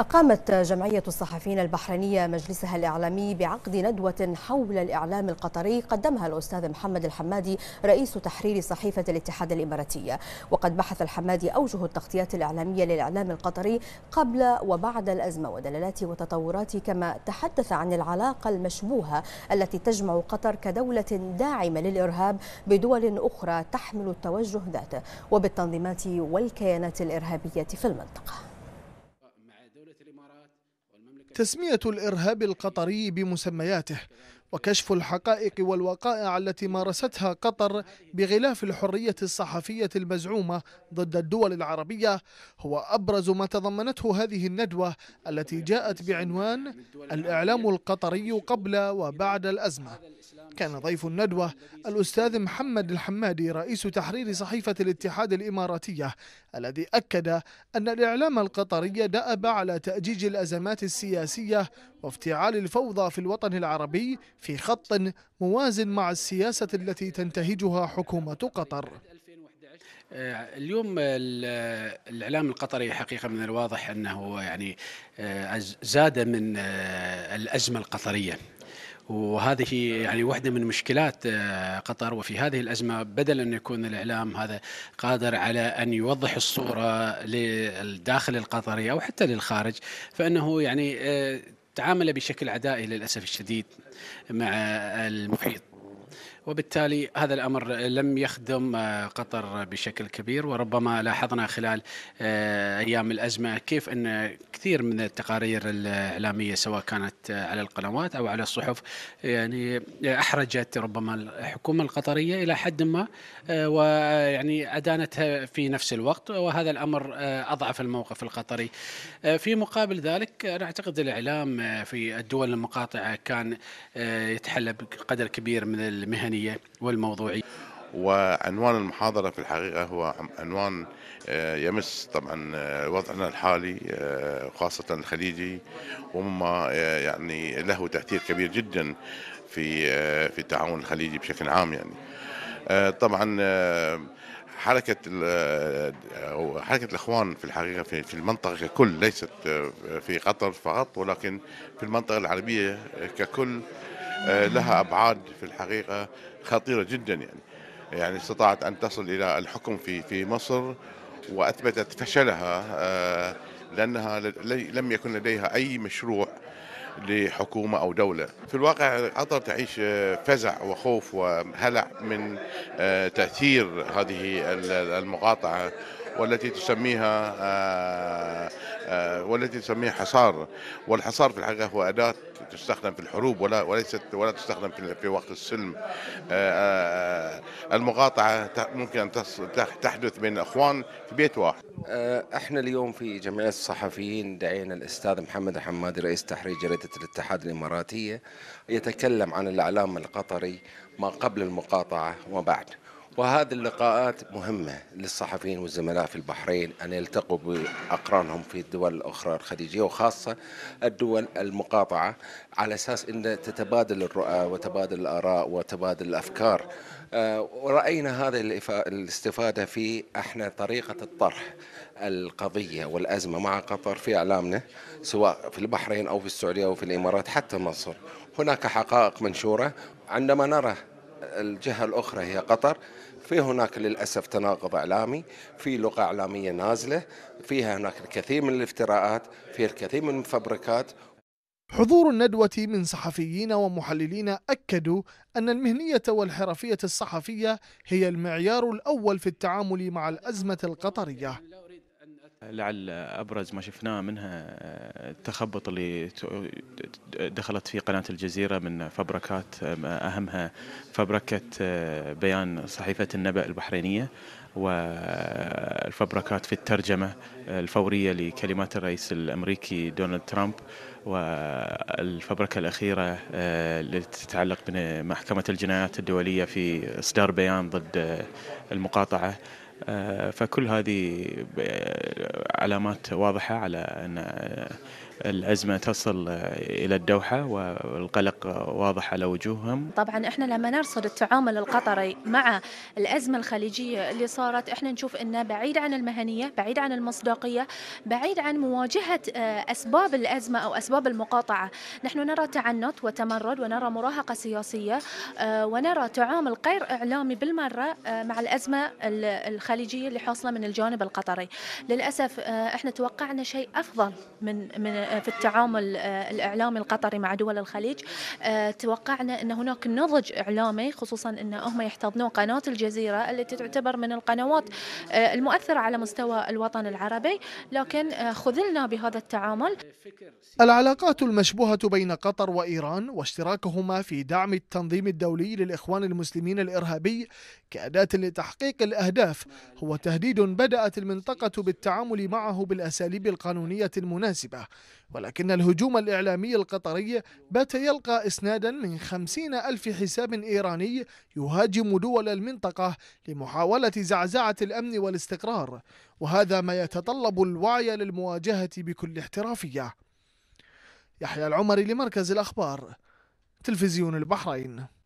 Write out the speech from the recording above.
أقامت جمعية الصحفيين البحرينية مجلسها الإعلامي بعقد ندوة حول الإعلام القطري قدمها الأستاذ محمد الحمادي رئيس تحرير صحيفة الاتحاد الإماراتية وقد بحث الحمادي أوجه التغطيات الإعلامية للإعلام القطري قبل وبعد الأزمة ودلالات وتطورات كما تحدث عن العلاقة المشبوهة التي تجمع قطر كدولة داعمة للإرهاب بدول أخرى تحمل التوجه ذاته وبالتنظيمات والكيانات الإرهابية في المنطقة تسمية الإرهاب القطري بمسمياته وكشف الحقائق والوقائع التي مارستها قطر بغلاف الحرية الصحفية المزعومة ضد الدول العربية هو أبرز ما تضمنته هذه الندوة التي جاءت بعنوان الإعلام القطري قبل وبعد الأزمة كان ضيف الندوة الأستاذ محمد الحمادي رئيس تحرير صحيفة الاتحاد الإماراتية الذي أكد أن الإعلام القطري دأب على تأجيج الأزمات السياسية وافتعال الفوضى في الوطن العربي في خط موازن مع السياسة التي تنتهجها حكومة قطر آه، اليوم الاعلام القطري حقيقه من الواضح انه يعني آه، زاد من آه، الازمه القطريه وهذه يعني واحدة من مشكلات آه، قطر وفي هذه الأزمة بدل أن يكون الإعلام هذا قادر على أن يوضح الصورة للداخل القطري أو حتى للخارج فإنه يعني آه، تعامل بشكل عدائي للأسف الشديد مع المحيط وبالتالي هذا الامر لم يخدم آه، قطر بشكل كبير وربما لاحظنا خلال آه، ايام الازمه كيف ان كثير من التقارير الاعلاميه سواء كانت آه، على القنوات او على الصحف يعني احرجت ربما الحكومه القطريه الى حد ما ويعني ادانتها في نفس الوقت وهذا الامر اضعف الموقف القطري. في مقابل ذلك انا اعتقد الاعلام في الدول المقاطعه كان يتحلى بقدر كبير من المهن الإنسانية والموضوعية وعنوان المحاضرة في الحقيقة هو عنوان آه، يمس طبعا آه، وضعنا الحالي آه، خاصة الخليجي ومما يعني له تأثير كبير جدا في في التعاون الخليجي بشكل عام يعني طبعا حركة أو حركة الإخوان في الحقيقة في المنطقة ككل ليست في قطر فقط ولكن في المنطقة العربية ككل آه، لها ابعاد في الحقيقه خطيره جدا يعني يعني استطاعت ان تصل الى الحكم في في مصر واثبتت فشلها آه، لانها لم يكن لديها اي مشروع لحكومه او دوله. في الواقع قطر تعيش آه، فزع وخوف وهلع من تاثير هذه المقاطعه والتي تسميها آه، آه، والتي تسميها حصار والحصار في الحقيقة هو أداة تستخدم في الحروب ولا وليست ولا تستخدم في في وقت السلم آه، المقاطعة ممكن أن تحدث بين أخوان في بيت واحد احنا اليوم في جمعية الصحفيين دعينا الأستاذ محمد الحمادي رئيس تحرير جريدة الاتحاد الإماراتية يتكلم عن الإعلام القطري ما قبل المقاطعة وما بعد وهذه اللقاءات مهمة للصحفيين والزملاء في البحرين أن يلتقوا بأقرانهم في الدول الأخرى الخليجية وخاصة الدول المقاطعة على أساس أن تتبادل الرؤى وتبادل الآراء وتبادل الأفكار آه، ورأينا هذه الاستفادة في احنا طريقة الطرح القضية والأزمة مع قطر في إعلامنا سواء في البحرين أو في السعودية أو في الإمارات حتى مصر هناك حقائق منشورة عندما نرى الجهة الأخرى هي قطر في هناك للأسف تناقض إعلامي في لغة إعلامية نازلة فيها هناك الكثير من الافتراءات فيها الكثير من المفبركات حضور الندوة من صحفيين ومحللين أكدوا أن المهنية والحرفية الصحفية هي المعيار الأول في التعامل مع الأزمة القطرية لعل ابرز ما شفناه منها آه، التخبط اللي دخلت فيه قناه الجزيره من فبركات اهمها فبركه آه، بيان صحيفه النبأ البحرينيه والفبركات في الترجمه آه، الفوريه لكلمات الرئيس الامريكي دونالد ترامب والفبركه الاخيره التي تتعلق بمحكمه الجنايات الدوليه في اصدار بيان ضد المقاطعه آه، فكل هذه آه، علامات واضحه على ان الأزمة تصل إلى الدوحة والقلق واضح على وجوههم طبعا إحنا لما نرصد التعامل القطري مع الأزمة الخليجية اللي صارت إحنا نشوف أنه بعيد عن المهنية بعيد عن المصداقية بعيد عن مواجهة آه، أسباب الأزمة أو أسباب المقاطعة نحن نرى تعنت وتمرد ونرى مراهقة سياسية آه، ونرى تعامل غير إعلامي بالمرة آه، مع الأزمة الخليجية اللي حاصلة من الجانب القطري للأسف إحنا توقعنا شيء أفضل من من آه، في التعامل آه، الإعلامي القطري مع دول الخليج آه، توقعنا أن هناك نضج إعلامي خصوصا أن هم يحتضنون قناة الجزيرة التي تعتبر من القنوات المؤثرة على مستوى الوطن العربي لكن خذلنا بهذا التعامل العلاقات المشبوهة بين قطر وإيران واشتراكهما في دعم التنظيم الدولي للإخوان المسلمين الإرهابي كأداة لتحقيق الأهداف هو تهديد بدأت المنطقة بالتعامل معه بالأساليب القانونية المناسبة ولكن الهجوم الإعلامي القطري بات يلقى إسنادا من خمسين ألف حساب إيراني يهاجم دول المنطقة لمحاولة زعزعة الأمن والاستقرار وهذا ما يتطلب الوعي للمواجهة بكل احترافية يحيى العمري لمركز الأخبار تلفزيون البحرين